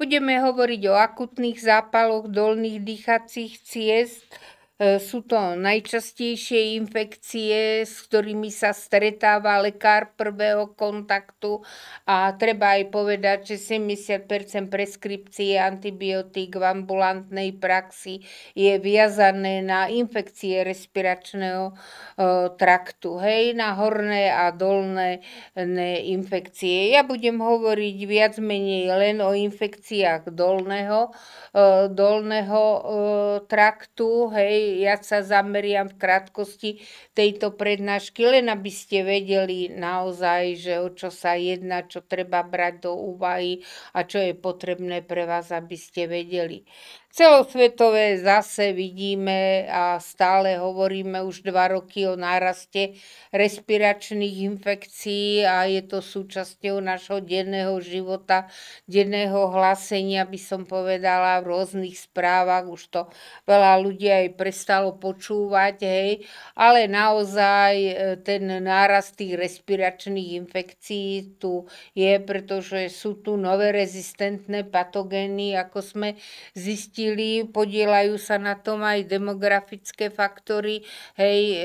Budeme hovoriť o akutných zápaloch dolných dýchacích ciest, E, sú to najčastejšie infekcie, s ktorými sa stretáva lekár prvého kontaktu a treba aj povedať, že 70 preskripcie antibiotík v ambulantnej praxi je viazané na infekcie respiračného e, traktu, hej, na horné a dolné infekcie. Ja budem hovoriť viac menej len o infekciách dolného, e, dolného traktu, hej, ja sa zameriam v krátkosti tejto prednášky, len aby ste vedeli naozaj, že o čo sa jedná, čo treba brať do úvahy a čo je potrebné pre vás, aby ste vedeli. Celosvetové zase vidíme a stále hovoríme už dva roky o náraste respiračných infekcií a je to súčasťou našho denného života, denného hlásenia, by som povedala, v rôznych správach. Už to veľa ľudí aj prestalo počúvať, hej. Ale naozaj e, ten nárast tých respiračných infekcií tu je, pretože sú tu nové rezistentné patogény, ako sme zistili zistili, podielajú sa na tom aj demografické faktory, hej,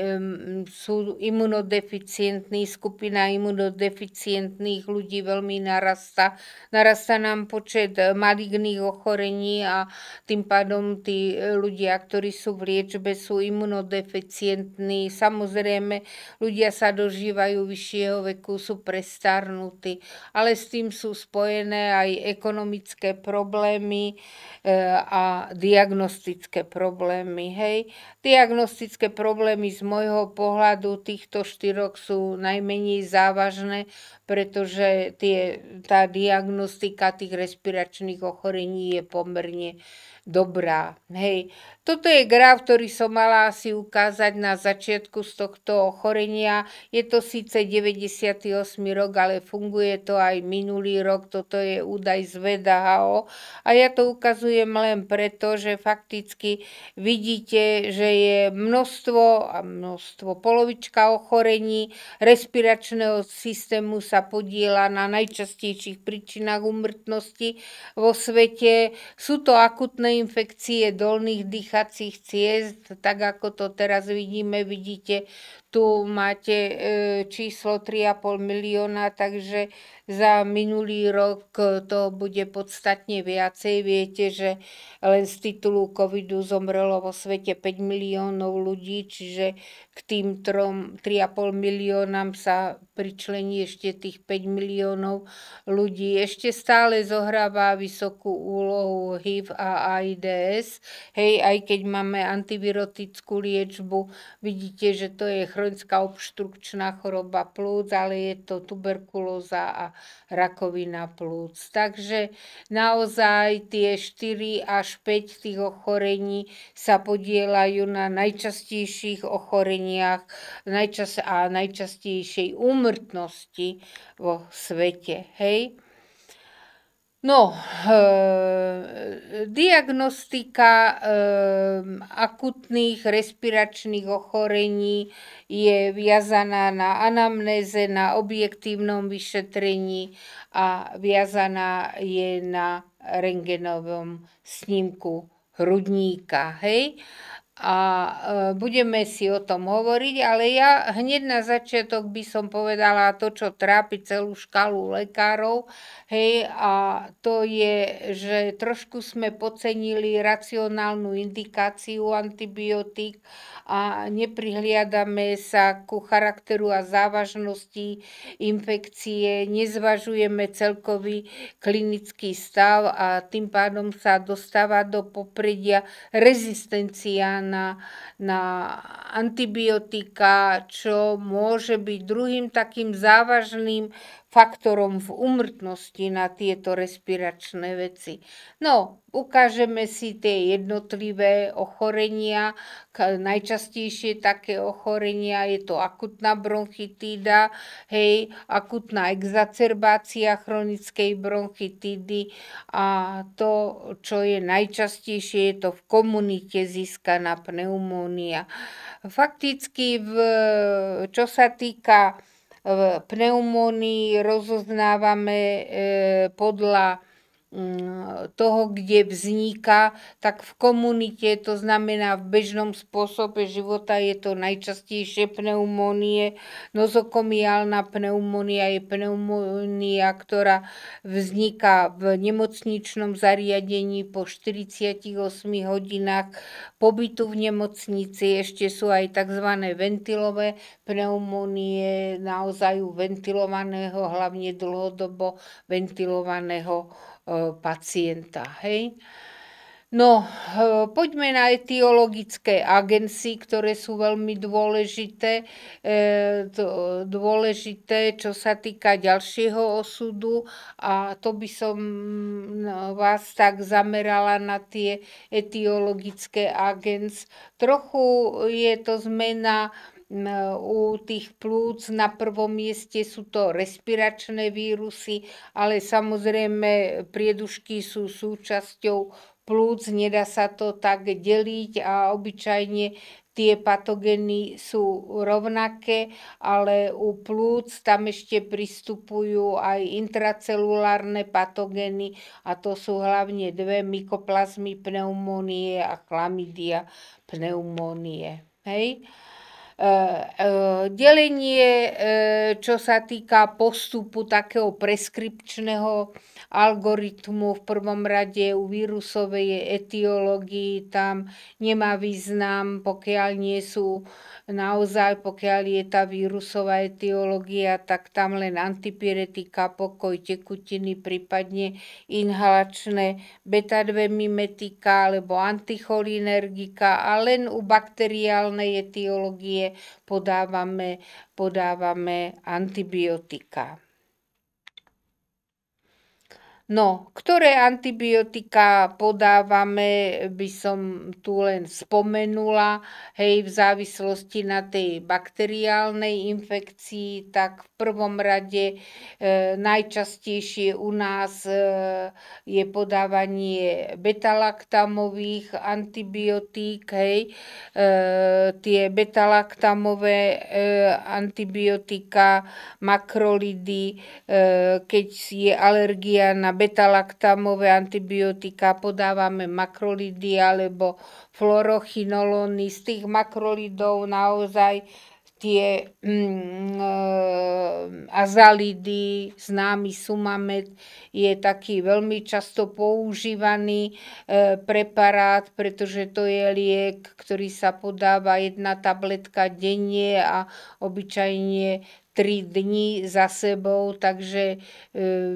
sú imunodeficientní, skupina imunodeficientných ľudí veľmi narasta. Narasta nám počet maligných ochorení a tým pádom tí ľudia, ktorí sú v liečbe, sú imunodeficientní. Samozrejme, ľudia sa dožívajú vyššieho veku, sú prestarnutí, ale s tým sú spojené aj ekonomické problémy e, a diagnostické problémy. Hej. Diagnostické problémy z môjho pohľadu týchto štyrok sú najmenej závažné, pretože tie, tá diagnostika tých respiračných ochorení je pomerne dobrá. Hej, toto je graf, ktorý som mala asi ukázať na začiatku z tohto ochorenia. Je to síce 98 rok, ale funguje to aj minulý rok. Toto je údaj z VDHO. A ja to ukazujem len preto, že fakticky vidíte, že je množstvo, a množstvo, polovička ochorení respiračného systému sa podiela na najčastejších príčinách umrtnosti vo svete. Sú to akutné infekcie dolných dýchacích ciest, tak ako to teraz vidíme, vidíte, tu máte e, číslo 3,5 milióna, takže za minulý rok to bude podstatne viacej. Viete, že len z titulu covidu zomrelo vo svete 5 miliónov ľudí, čiže k tým 3,5 miliónam sa pričlení ešte tých 5 miliónov ľudí. Ešte stále zohráva vysokú úlohu HIV a aj AIDS, hej, aj keď máme antivirotickú liečbu, vidíte, že to je chronická obštrukčná choroba plúc, ale je to tuberkulóza a rakovina plúc. Takže naozaj tie 4 až 5 tých ochorení sa podielajú na najčastejších ochoreniach najčas- a najčastejšej úmrtnosti vo svete, hej. No, e, diagnostika e, akutných respiračných ochorení je viazaná na anamnéze, na objektívnom vyšetrení a viazaná je na rengenovom snímku hrudníka. Hej? a e, budeme si o tom hovoriť, ale ja hneď na začiatok by som povedala to, čo trápi celú škálu lekárov, hej, a to je, že trošku sme pocenili racionálnu indikáciu antibiotík a neprihliadame sa ku charakteru a závažnosti infekcie, nezvažujeme celkový klinický stav a tým pádom sa dostáva do popredia rezistencia na, na antibiotika, čo môže byť druhým takým závažným faktorom v umrtnosti na tieto respiračné veci. No, ukážeme si tie jednotlivé ochorenia, najčastejšie také ochorenia je to akutná bronchitída, hej, akutná exacerbácia chronickej bronchitídy a to, čo je najčastejšie, je to v komunite získaná pneumónia. Fakticky, v, čo sa týka pneumónii rozoznávame e, podľa Mm, toho, kde vzniká, tak v komunite, to znamená v bežnom spôsobe života je to najčastejšie pneumonie. Nozokomiálna pneumonia je pneumonia, ktorá vzniká v nemocničnom zariadení po 48 hodinách pobytu v nemocnici. Ešte sú aj tzv. ventilové pneumonie, naozaj ventilovaného, hlavne dlhodobo ventilovaného E, pacienta. Hej? No, e, poďme na etiologické agensy, ktoré sú veľmi dôležité, e, dôležité, čo sa týka ďalšieho osudu a to by som mm, vás tak zamerala na tie etiologické agens. Trochu je to zmena u tých plúc na prvom mieste sú to respiračné vírusy, ale samozrejme priedušky sú súčasťou plúc, nedá sa to tak deliť a obyčajne tie patogény sú rovnaké, ale u plúc tam ešte pristupujú aj intracelulárne patogény a to sú hlavne dve mykoplazmy pneumónie a chlamydia pneumónie. Hej? Eh, eh, delenie, eh, čo sa týka postupu takého preskripčného algoritmu v prvom rade u vírusovej etiológii, tam nemá význam, pokiaľ nie sú naozaj, pokiaľ je tá vírusová etiológia, tak tam len antipiretika, pokoj tekutiny, prípadne inhalačné beta-2 mimetika alebo anticholinergika a len u bakteriálnej etiológie podávame, podávame antibiotika. No, ktoré antibiotika podávame, by som tu len spomenula, hej, v závislosti na tej bakteriálnej infekcii, tak v prvom rade e, najčastejšie u nás e, je podávanie betalaktamových antibiotík, hej. E, tie betalaktamové e, antibiotika, makrolidy, e, keď je alergia na betalaktamové antibiotika, podávame makrolidy alebo fluorochinolony. Z tých makrolidov naozaj tie mm, e, azalidy, známy sumamet je taký veľmi často používaný e, preparát, pretože to je liek, ktorý sa podáva jedna tabletka denne a obyčajne tri dni za sebou, takže e,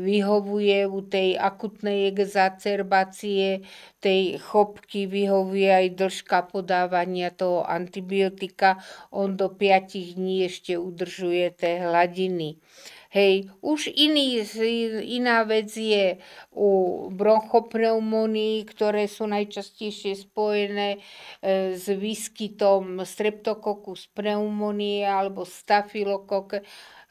vyhovuje u tej akutnej exacerbácie tej chopky, vyhovuje aj dĺžka podávania toho antibiotika. On do 5 dní ešte udržuje tie hladiny. Hej, už iný, iná vec je u bronchopneumonii, ktoré sú najčastejšie spojené e, s výskytom streptokokus pneumonie alebo stafilokok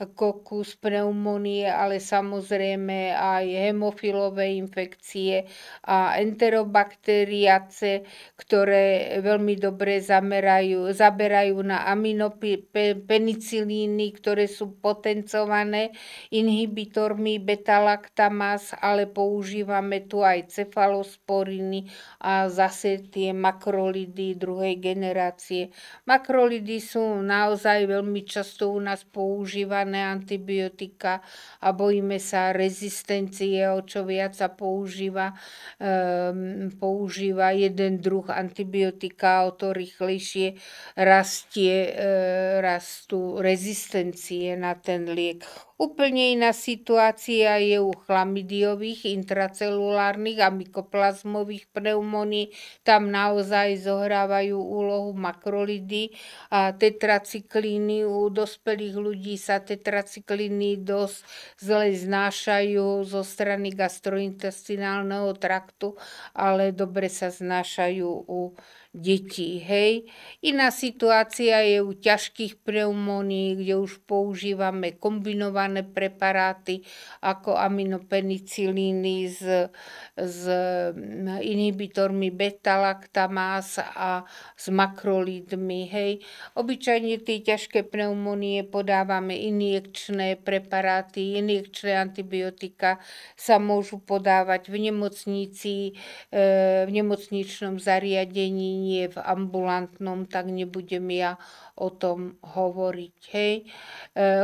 kokus, pneumonie, ale samozrejme aj hemofilové infekcie a enterobakteriace, ktoré veľmi dobre zamerajú, zaberajú na aminopenicilíny, ktoré sú potencované inhibitormi beta-laktamás, ale používame tu aj cefalosporiny a zase tie makrolidy druhej generácie. Makrolidy sú naozaj veľmi často u nás používané veterinárne antibiotika a bojíme sa rezistencie, o čo viac sa používa, um, používa jeden druh antibiotika, o to rýchlejšie rastie, uh, e, rastú rezistencie na ten liek Úplne iná situácia je u chlamidiových, intracelulárnych a mykoplazmových pneumónií. Tam naozaj zohrávajú úlohu makrolidy a tetracyklíny. U dospelých ľudí sa tetracyklíny dosť zle znášajú zo strany gastrointestinálneho traktu, ale dobre sa znášajú u detí. Hej. Iná situácia je u ťažkých pneumónií, kde už používame kombinované preparáty ako aminopenicilíny s, s mm, inhibitormi beta-laktamás a s makrolidmi. Hej. Obyčajne tie ťažké pneumónie podávame injekčné preparáty, injekčné antibiotika sa môžu podávať v nemocnici, eh, v nemocničnom zariadení, nie je v ambulantnom, tak nebudem ja o tom hovoriť. Hej. E,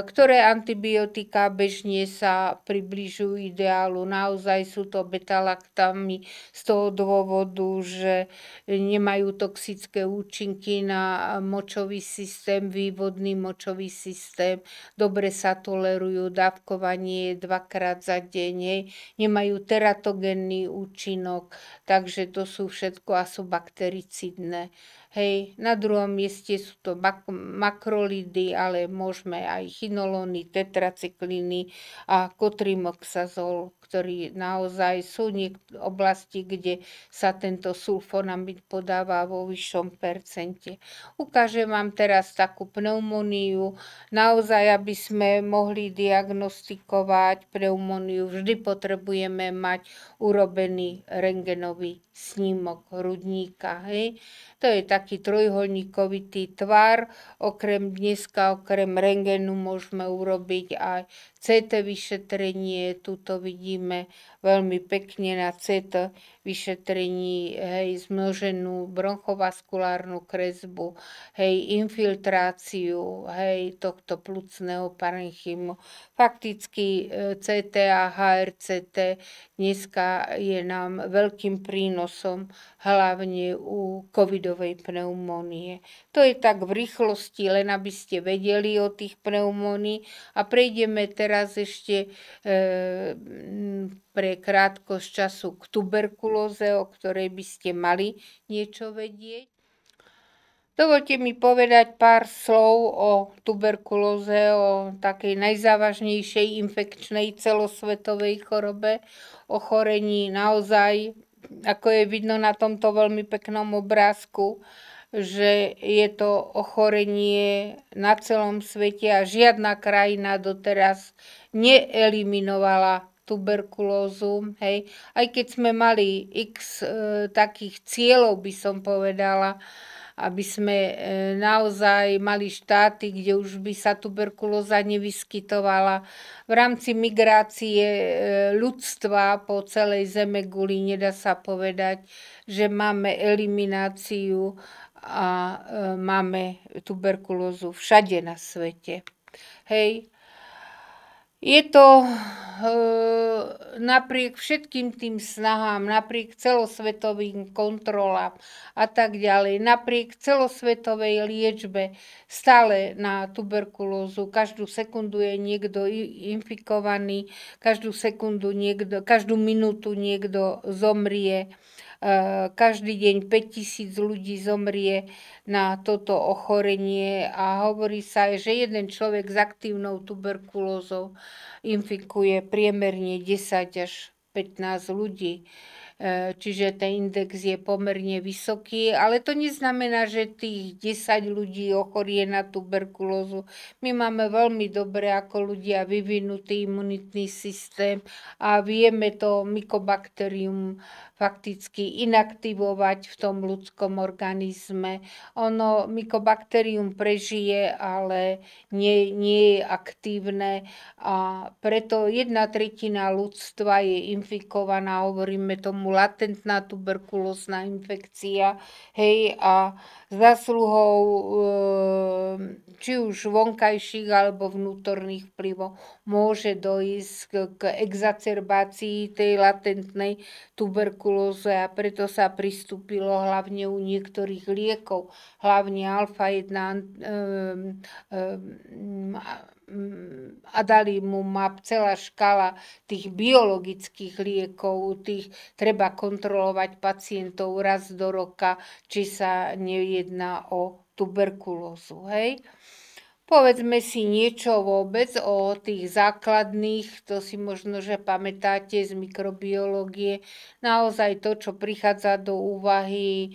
ktoré antibiotika bežne sa približujú ideálu? Naozaj sú to betalaktami z toho dôvodu, že nemajú toxické účinky na močový systém, vývodný močový systém, dobre sa tolerujú, dávkovanie dvakrát za deň, hej. nemajú teratogenný účinok, takže to sú všetko a sú baktericidné. Hej, na druhom mieste sú to makrolidy, ale môžeme aj chinolony, tetracykliny a kotrimoxazol, ktorý naozaj sú v oblasti, kde sa tento sulfonamid podáva vo vyššom percente. Ukážem vám teraz takú pneumóniu. Naozaj, aby sme mohli diagnostikovať pneumóniu, vždy potrebujeme mať urobený rengenový snímok hrudníka. Hej. To je tak taký trojholníkovitý tvar. Okrem dneska, okrem rengenu môžeme urobiť aj CT vyšetrenie, to vidíme veľmi pekne na CT vyšetrení, hej, zmnoženú bronchovaskulárnu kresbu, hej, infiltráciu, hej, tohto plucného parenchymu. Fakticky e, CT a HRCT dneska je nám veľkým prínosom, hlavne u covidovej pneumónie. To je tak v rýchlosti, len aby ste vedeli o tých pneumónii a prejdeme teraz teraz ešte e, pre krátkosť času k tuberkulóze, o ktorej by ste mali niečo vedieť. Dovolte mi povedať pár slov o tuberkulóze, o takej najzávažnejšej infekčnej celosvetovej chorobe, ochorení naozaj, ako je vidno na tomto veľmi peknom obrázku, že je to ochorenie na celom svete a žiadna krajina doteraz neeliminovala tuberkulózu. Hej. Aj keď sme mali x e, takých cieľov, by som povedala, aby sme e, naozaj mali štáty, kde už by sa tuberkulóza nevyskytovala. V rámci migrácie e, ľudstva po celej zeme guli nedá sa povedať, že máme elimináciu a e, máme tuberkulózu všade na svete. Hej. Je to e, napriek všetkým tým snahám, napriek celosvetovým kontrolám a tak ďalej, napriek celosvetovej liečbe stále na tuberkulózu. Každú sekundu je niekto infikovaný, každú sekundu niekto, každú minútu niekto zomrie. E, Eh, každý deň 5000 ľudí zomrie na toto ochorenie a hovorí sa aj, že jeden človek s aktívnou tuberkulózou infikuje priemerne 10 až 15 ľudí. E, čiže ten index je pomerne vysoký, ale to neznamená, že tých 10 ľudí ochorie na tuberkulózu. My máme veľmi dobre ako ľudia vyvinutý imunitný systém a vieme to mykobakterium fakticky inaktivovať v tom ľudskom organizme. Ono mykobakterium prežije, ale nie, nie je aktívne a preto jedna tretina ľudstva je infikovaná, hovoríme tomu mu latentná tuberkulózna infekcia, hej, a zásluhou eh, či už vonkajších alebo vnútorných vplyvov môže dojsť k exacerbácii tej latentnej tuberkulóze a preto sa pristúpilo hlavne u niektorých liekov, hlavne alfa-1 e, eh, e, eh, Mm, a dali mu map celá škala tých biologických liekov, tých treba kontrolovať pacientov raz do roka, či sa nejedná o tuberkulózu. Hej? Povedzme si niečo vôbec o tých základných, to si možno, že pamätáte z mikrobiológie, naozaj to, čo prichádza do úvahy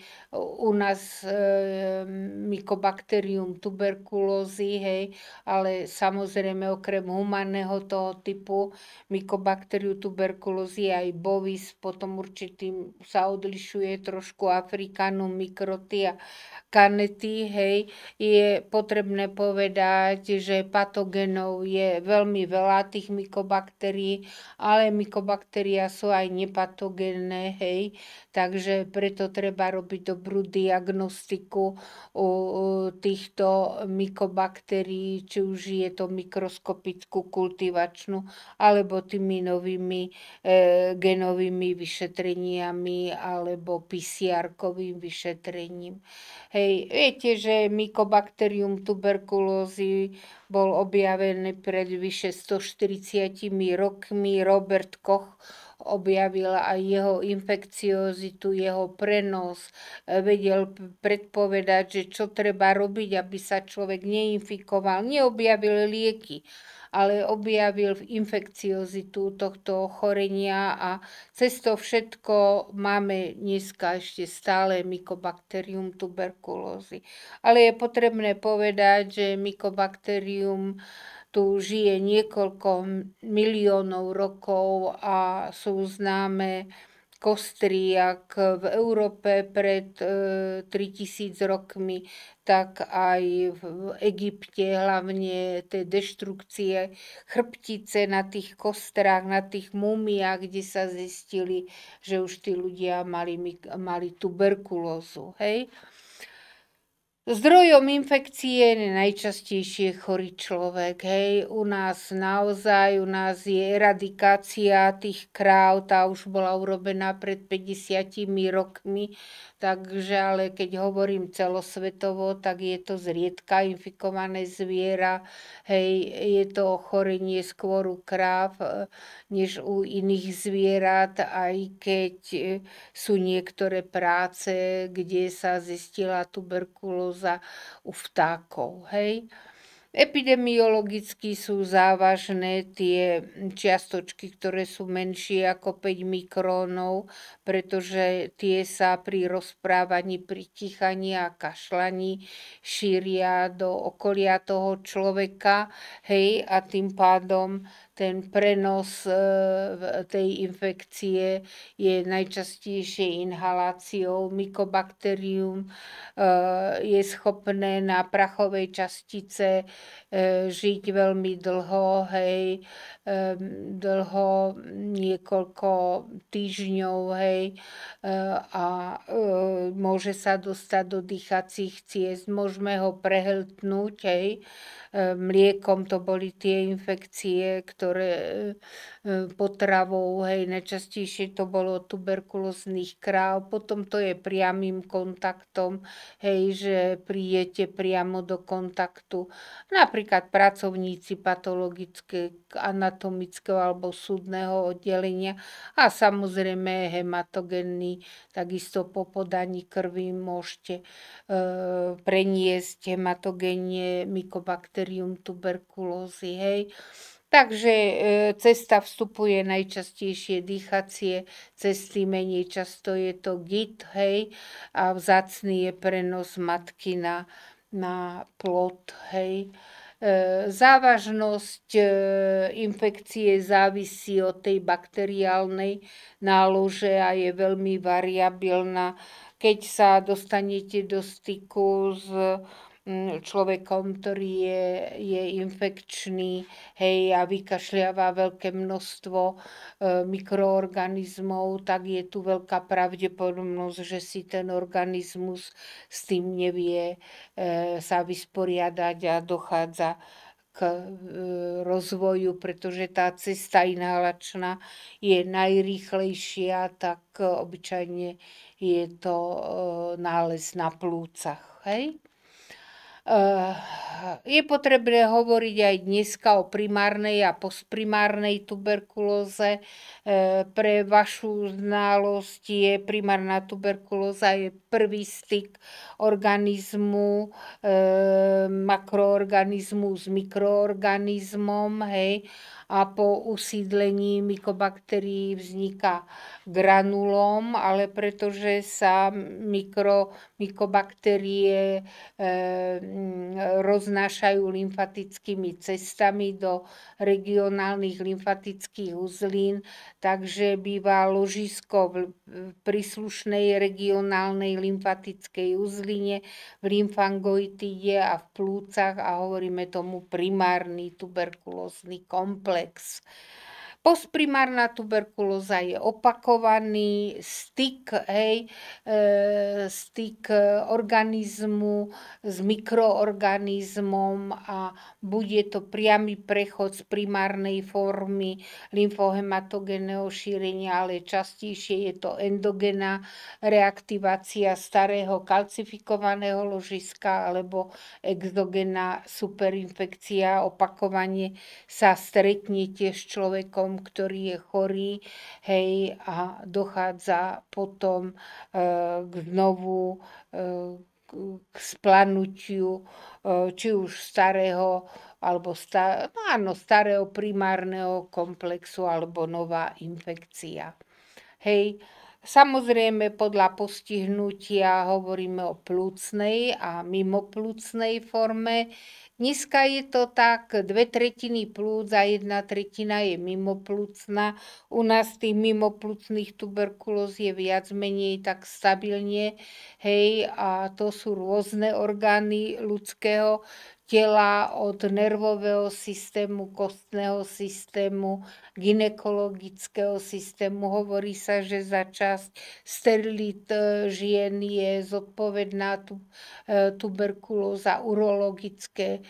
u nás e, mykobakterium tuberkulózy, hej, ale samozrejme okrem humanného toho typu Mycobacterium tuberkulózy aj bovis, potom určitým sa odlišuje trošku Afrikanum mikroty a kanety, hej, je potrebné povedať, povedať, že patogenov je veľmi veľa tých mykobakterií, ale mykobakteria sú aj nepatogenné. hej, takže preto treba robiť dobrú diagnostiku u, týchto mykobakterií, či už je to mikroskopickú kultivačnú alebo tými novými e, genovými vyšetreniami alebo PCR-kovým vyšetrením. Hej, viete, že mykobakterium tuberkulóz kauzy bol objavený pred vyše 140 rokmi. Robert Koch objavil aj jeho infekciozitu, jeho prenos, vedel predpovedať, že čo treba robiť, aby sa človek neinfikoval. Neobjavil lieky, ale objavil infekciozitu tohto ochorenia a cez to všetko máme dneska ešte stále mykobakterium tuberkulózy. Ale je potrebné povedať, že mykobakterium tu žije niekoľko miliónov rokov a sú známe kostriak v Európe pred 3000 e, rokmi, tak aj v Egypte, hlavne tie deštrukcie chrbtice na tých kostrách, na tých mumiách, kde sa zistili, že už tí ľudia mali, mali tuberkulózu. Hej? Zdrojom infekcie je najčastejšie chorý človek. Hej. U nás naozaj, u nás je eradikácia tých kráv, tá už bola urobená pred 50 rokmi, takže ale keď hovorím celosvetovo, tak je to zriedka infikované zviera, hej, je to ochorenie skôr u kráv e, než u iných zvierat, aj keď e, sú niektoré práce, kde sa zistila tuberkulóza hmyza u vtákov, hej. Epidemiologicky sú závažné tie čiastočky, ktoré sú menšie ako 5 mikrónov, pretože tie sa pri rozprávaní, pri tichaní a kašlaní šíria do okolia toho človeka, hej, a tým pádom ten prenos e, tej infekcie je najčastejšie inhaláciou. Mycobacterium e, je schopné na prachovej častice Eh, žiť veľmi dlho, hej, dlho, niekoľko týždňov, hej, eh, a eh, môže sa dostať do dýchacích ciest, môžeme ho prehltnúť, hej, mliekom to boli tie infekcie, ktoré e, potravou, hej, najčastejšie to bolo tuberkulóznych kráv, potom to je priamým kontaktom, hej, že príjete priamo do kontaktu. Napríklad pracovníci patologické, anatomického alebo súdneho oddelenia a samozrejme hematogenný, takisto po podaní krvi môžete e, preniesť hematogenie mykobakterie baktérium tuberkulózy, hej. Takže e, cesta vstupuje najčastejšie dýchacie cesty, menej často je to git, hej, a vzácný je prenos matky na, na plod, hej. E, závažnosť e, infekcie závisí od tej bakteriálnej nálože a je veľmi variabilná. Keď sa dostanete do styku s človekom, ktorý je, je infekčný hej, a vykašľava veľké množstvo e, mikroorganizmov, tak je tu veľká pravdepodobnosť, že si ten organizmus s tým nevie e, sa vysporiadať a dochádza k e, rozvoju, pretože tá cesta inhalačná je najrýchlejšia, tak obyčajne je to e, nález na plúcach. Hej? Eh, je potrebné hovoriť aj dneska o primárnej a postprimárnej tuberkulóze. Eh, pre vašu znalosť je primárna tuberkulóza je prvý styk organizmu, eh, makroorganizmu s mikroorganizmom, hej, a po usídlení mykobakterií vzniká granulom, ale pretože sa mikro, mykobakterie e, mm, roznášajú lymfatickými cestami do regionálnych lymfatických uzlín, takže býva ložisko v príslušnej regionálnej lymfatickej uzline, v lymfangoitide a v plúcach a hovoríme tomu primárny tuberkulózny komplex Alex Postprimárna tuberkulóza je opakovaný styk, hej, e, styk organizmu s mikroorganizmom a bude to priamy prechod z primárnej formy lymfohematogénneho šírenia, ale častejšie je to endogená reaktivácia starého kalcifikovaného ložiska alebo exogená superinfekcia. Opakovanie sa stretne tiež s človekom človekom, ktorý je chorý, hej, a dochádza potom eh, k znovu eh, k splanutiu eh, či už starého alebo sta, no áno, starého primárneho komplexu alebo nová infekcia. Hej, Samozrejme podľa postihnutia hovoríme o plúcnej a mimoplúcnej forme. Dneska je to tak, dve tretiny plúc a jedna tretina je mimoplúcna. U nás tých mimoplúcných tuberkulóz je viac menej tak stabilne, hej, a to sú rôzne orgány ľudského tela, od nervového systému, kostného systému, ginekologického systému. Hovorí sa, že za časť sterilit e, žien je zodpovedná e, tuberkulóza, urologické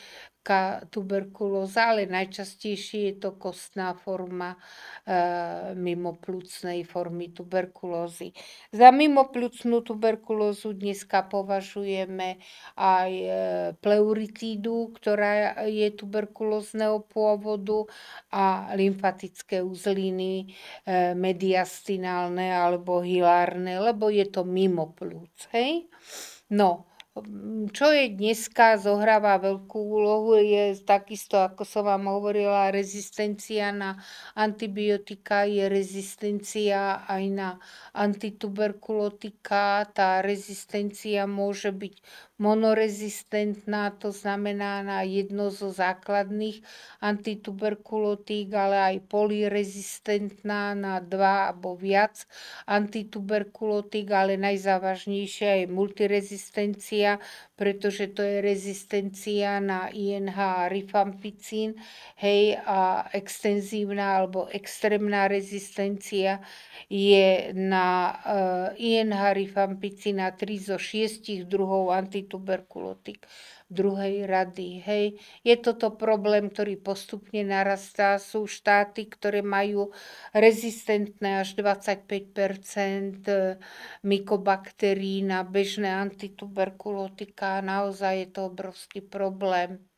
tuberkulóza, ale najčastejšie je to kostná forma e, mimoplúcnej formy tuberkulózy. Za mimoplúcnú tuberkulózu dneska považujeme aj e, pleuritídu, ktorá je tuberkulózneho pôvodu a lymfatické uzliny e, mediastinálne alebo hilárne, lebo je to mimoplúc. Hej? No, čo je dneska zohráva veľkú úlohu, je takisto, ako som vám hovorila, rezistencia na antibiotika, je rezistencia aj na antituberkulotika. Tá rezistencia môže byť monorezistentná, to znamená na jedno zo základných antituberkulotík, ale aj polirezistentná na dva alebo viac antituberkulotík, ale najzávažnejšia je multirezistencia, pretože to je rezistencia na INH rifampicín, hej, a extenzívna alebo extrémna rezistencia je na e, eh, INH rifampicín na 3 zo 6 druhov antituberkulotík, tuberkulotik druhej rady. Hej. Je toto problém, ktorý postupne narastá. Sú štáty, ktoré majú rezistentné až 25 mykobakterií na bežné antituberkulotika. Naozaj je to obrovský problém.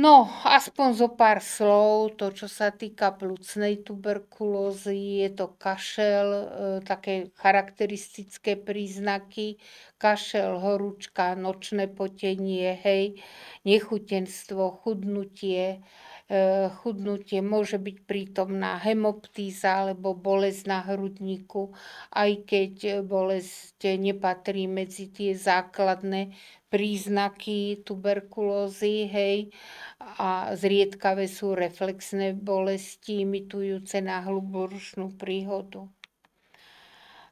No, aspoň zo pár slov, to čo sa týka plucnej tuberkulózy, je to kašel, e, také charakteristické príznaky, kašel, horúčka, nočné potenie, hej, nechutenstvo, chudnutie, E, chudnutie, môže byť prítomná hemoptíza alebo bolesť na hrudníku, aj keď bolesť nepatrí medzi tie základné príznaky tuberkulózy, hej, a zriedkavé sú reflexné bolesti imitujúce na hluborušnú príhodu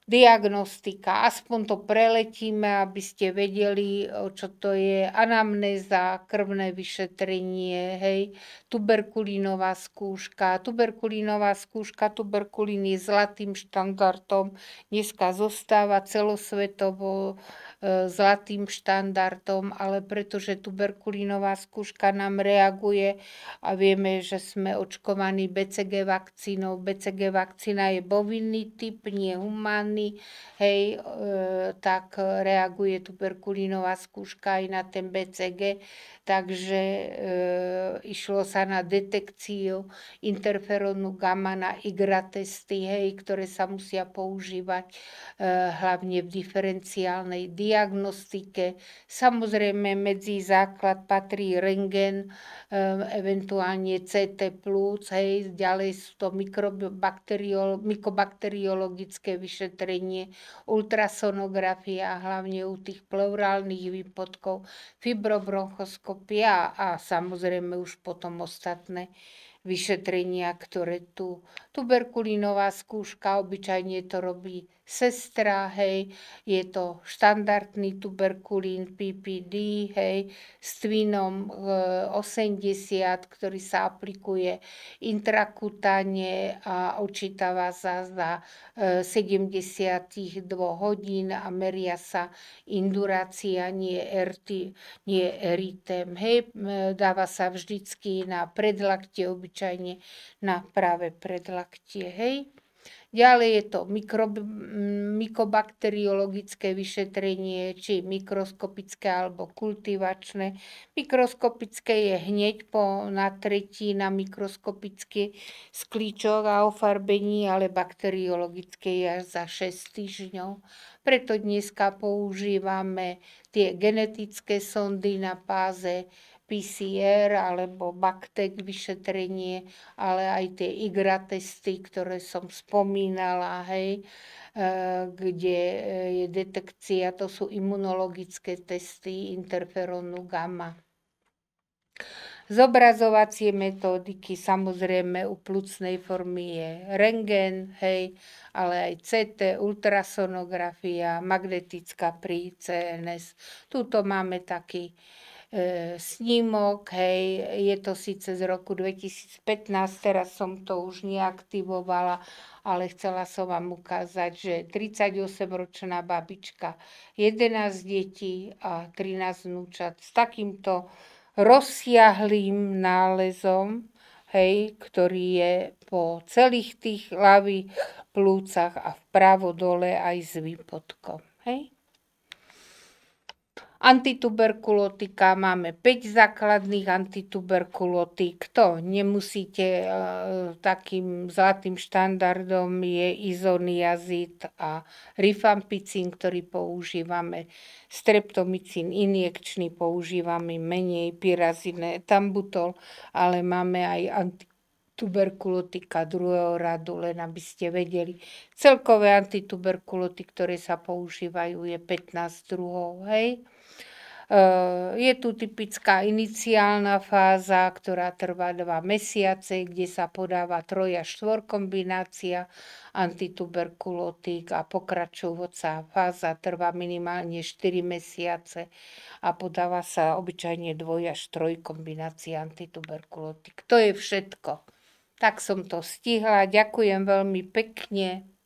diagnostika. Aspoň to preletíme, aby ste vedeli, čo to je anamnéza, krvné vyšetrenie, hej, tuberkulínová skúška. Tuberkulínová skúška, tuberkulín je zlatým štandardom, dneska zostáva celosvetovo e, zlatým štandardom, ale pretože tuberkulínová skúška nám reaguje a vieme, že sme očkovaní BCG vakcínou. BCG vakcína je bovinný typ, nie humánny ženy, hej, e, tak reaguje tuberkulínová skúška aj na ten BCG, takže e, išlo sa na detekciu interferónu gamma na IGRA testy, hej, ktoré sa musia používať e, hlavne v diferenciálnej diagnostike. Samozrejme medzi základ patrí rengen, eventuálne CT+, hej, ďalej sú to mikrobakteriolo- mykobakteriologické vyšetrenie, vyšetrenie, ultrasonografia a hlavne u tých pleurálnych výpadkov, fibrobronchoskopia a samozrejme už potom ostatné vyšetrenia, ktoré tu tuberkulínová skúška, obyčajne to robí sestra, hej, je to štandardný tuberkulín PPD, hej, s tvinom 80, e, ktorý sa aplikuje intrakutane a očítava sa za 72 e, hodín a meria sa indurácia, nie, RT, nie eritém. Hej, dáva sa vždycky na predlaktie, obyčajne na práve predlaktie. Hej. Ďalej je to mikrobakteriologické mikobakteriologické vyšetrenie, či mikroskopické alebo kultivačné. Mikroskopické je hneď po natretí na mikroskopický sklíčok a ofarbení, ale bakteriologické je až za 6 týždňov. Preto dneska používame tie genetické sondy na páze, PCR er alebo baktek vyšetrenie, ale aj tie IGRA testy, ktoré som spomínala, hej, eh, kde eh, je detekcia, to sú imunologické testy interferónu gamma. Zobrazovacie metódiky, samozrejme u plucnej formy je rengen, hej, ale aj CT, ultrasonografia, magnetická pri CNS. Tuto máme taký E, snímok, hej, je to síce z roku 2015, teraz som to už neaktivovala, ale chcela som vám ukázať, že 38-ročná babička, 11 detí a 13 vnúčat s takýmto rozsiahlým nálezom, hej, ktorý je po celých tých ľavých plúcach a vpravo dole aj s výpodkom. Hej. Antituberkulotika máme 5 základných antituberkulotík. To nemusíte, e, takým zlatým štandardom je izoniazid a rifampicín, ktorý používame, streptomicín injekčný používame menej, pyrazine, tambutol, ale máme aj anti tuberkulotika druhého radu, len aby ste vedeli. Celkové antituberkuloty, ktoré sa používajú, je 15 druhov, hej. Eh, je tu typická iniciálna fáza, ktorá trvá dva mesiace, kde sa podáva troj až štvor kombinácia antituberkulotík a pokračujúca fáza trvá minimálne 4 mesiace a podáva sa obyčajne dvoj až troj kombinácia antituberkulotík. To je všetko. Tak som to stihla. Ďakujem veľmi pekne.